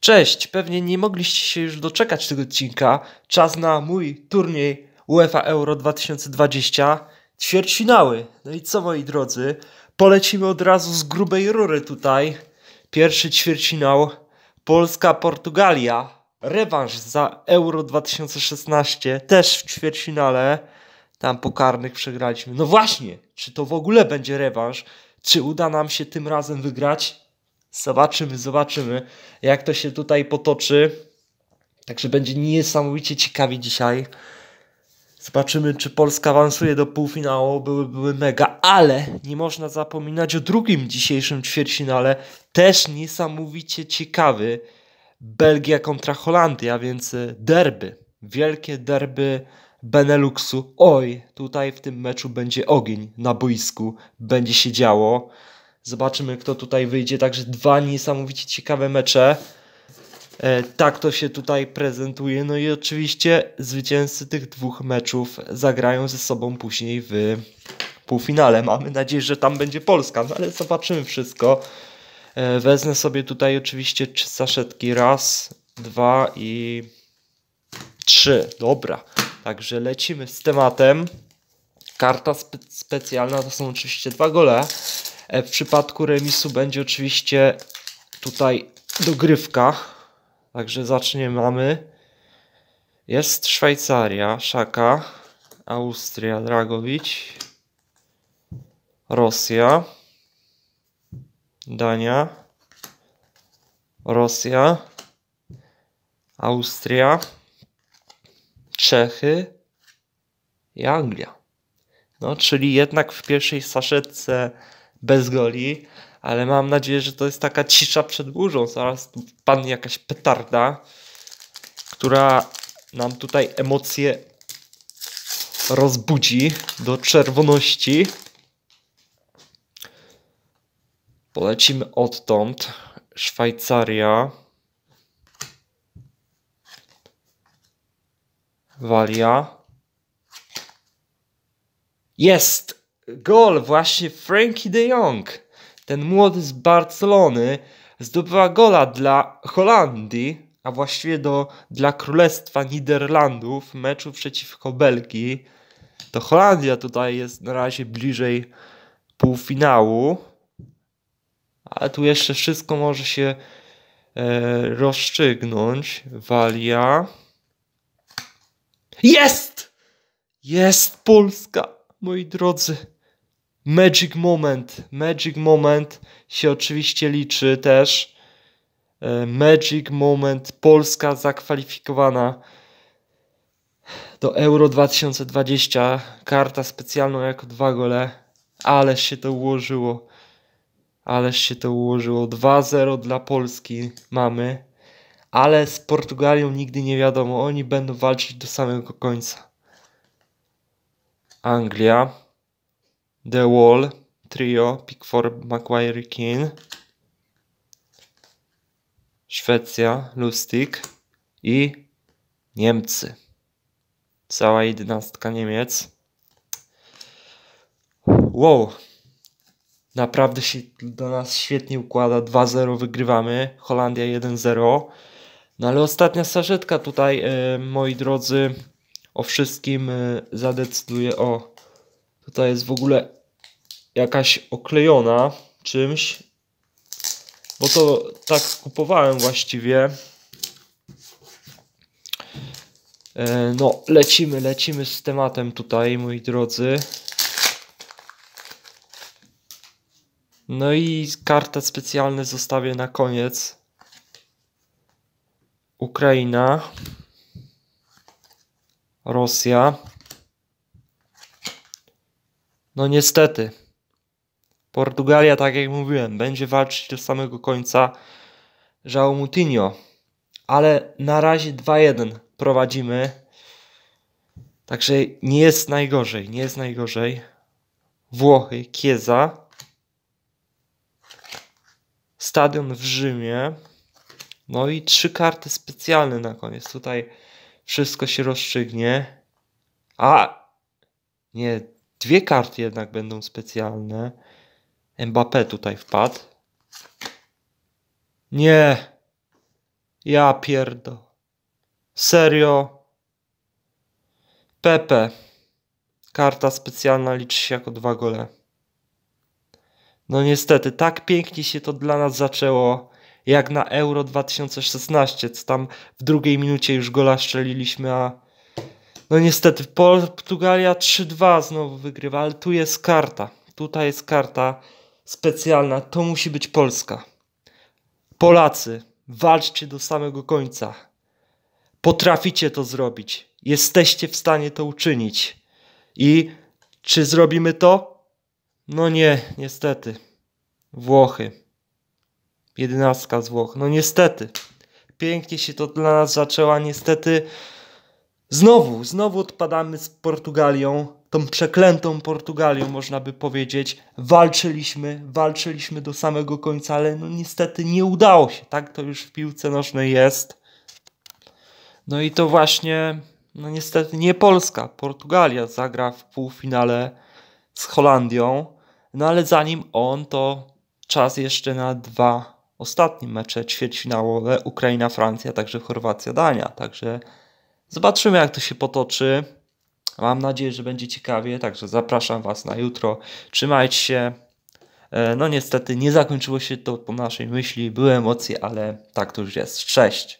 Cześć, pewnie nie mogliście się już doczekać tego odcinka. Czas na mój turniej UEFA Euro 2020. Ćwierćfinały. No i co moi drodzy, polecimy od razu z grubej rury tutaj. Pierwszy ćwierćfinał Polska-Portugalia. Rewanż za Euro 2016 też w ćwierćfinale. Tam pokarnych przegraliśmy. No właśnie, czy to w ogóle będzie rewanż? Czy uda nam się tym razem wygrać? Zobaczymy, zobaczymy, jak to się tutaj potoczy. Także będzie niesamowicie ciekawy dzisiaj. Zobaczymy, czy Polska awansuje do półfinału. Były, były mega, ale nie można zapominać o drugim dzisiejszym ćwierćfinale. Też niesamowicie ciekawy. Belgia kontra Holandia, więc e, derby. Wielkie derby Beneluxu. Oj, tutaj w tym meczu będzie ogień na boisku. Będzie się działo. Zobaczymy, kto tutaj wyjdzie. Także dwa niesamowicie ciekawe mecze. E, tak to się tutaj prezentuje. No i oczywiście zwycięzcy tych dwóch meczów zagrają ze sobą później w półfinale. Mamy nadzieję, że tam będzie Polska, no ale zobaczymy wszystko. E, wezmę sobie tutaj oczywiście trzy saszetki. Raz, dwa i trzy. Dobra. Także lecimy z tematem. Karta spe specjalna to są oczywiście dwa gole. E, w przypadku remisu będzie oczywiście tutaj dogrywka. Także zaczniemy. mamy. Jest Szwajcaria, Szaka, Austria, Dragowicz, Rosja, Dania, Rosja, Austria, Czechy i Anglia. No, czyli jednak w pierwszej saszetce bez goli, ale mam nadzieję, że to jest taka cisza przed burzą. Zaraz pan jakaś petarda, która nam tutaj emocje rozbudzi do czerwoności. Polecimy odtąd. Szwajcaria. Walia. Jest! gol właśnie Frankie de Jong, ten młody z Barcelony, zdobywa gola dla Holandii, a właściwie do, dla Królestwa Niderlandów w meczu przeciwko Belgii. To Holandia tutaj jest na razie bliżej półfinału, ale tu jeszcze wszystko może się e, rozstrzygnąć. Walia. Jest! Jest Polska, moi drodzy. Magic Moment. Magic Moment się oczywiście liczy też. E, magic Moment. Polska zakwalifikowana do Euro 2020. Karta specjalną jako dwa gole. Ależ się to ułożyło. Ależ się to ułożyło. 2-0 dla Polski mamy. Ale z Portugalią nigdy nie wiadomo. Oni będą walczyć do samego końca. Anglia. The Wall, Trio, for Macquarie Keane. Szwecja, Lustig i Niemcy. Cała jedenastka Niemiec. Wow. Naprawdę się do nas świetnie układa. 2-0 wygrywamy. Holandia 1-0. No ale ostatnia sarzetka tutaj, e, moi drodzy, o wszystkim e, zadecyduje o Tutaj jest w ogóle jakaś oklejona czymś. Bo to tak kupowałem właściwie. E, no, lecimy, lecimy z tematem tutaj, moi drodzy. No i kartę specjalną zostawię na koniec. Ukraina, Rosja. No niestety. Portugalia, tak jak mówiłem, będzie walczyć do samego końca João Moutinho. Ale na razie 2-1 prowadzimy. Także nie jest najgorzej, nie jest najgorzej. Włochy, Kieza. Stadion w Rzymie. No i trzy karty specjalne na koniec. Tutaj wszystko się rozstrzygnie. A! Nie, Dwie karty jednak będą specjalne. Mbappé tutaj wpadł. Nie. Ja pierdo. Serio. Pepe. Karta specjalna liczy się jako dwa gole. No niestety, tak pięknie się to dla nas zaczęło, jak na Euro 2016, co tam w drugiej minucie już gola strzeliliśmy, a no niestety, Portugalia 3-2 znowu wygrywa, ale tu jest karta. Tutaj jest karta specjalna. To musi być Polska. Polacy, walczcie do samego końca. Potraficie to zrobić. Jesteście w stanie to uczynić. I czy zrobimy to? No nie, niestety. Włochy. Jedenastka z Włoch. No niestety. Pięknie się to dla nas zaczęło, a niestety Znowu, znowu odpadamy z Portugalią, tą przeklętą Portugalią, można by powiedzieć. Walczyliśmy, walczyliśmy do samego końca, ale no niestety nie udało się. Tak to już w piłce nożnej jest. No i to właśnie, no niestety nie Polska, Portugalia zagra w półfinale z Holandią. No ale zanim on, to czas jeszcze na dwa ostatnie mecze ćwierćfinałowe Ukraina-Francja, także Chorwacja-Dania. Także Zobaczymy, jak to się potoczy. Mam nadzieję, że będzie ciekawie, także zapraszam Was na jutro. Trzymajcie się. E, no niestety nie zakończyło się to po naszej myśli, były emocje, ale tak to już jest. Cześć!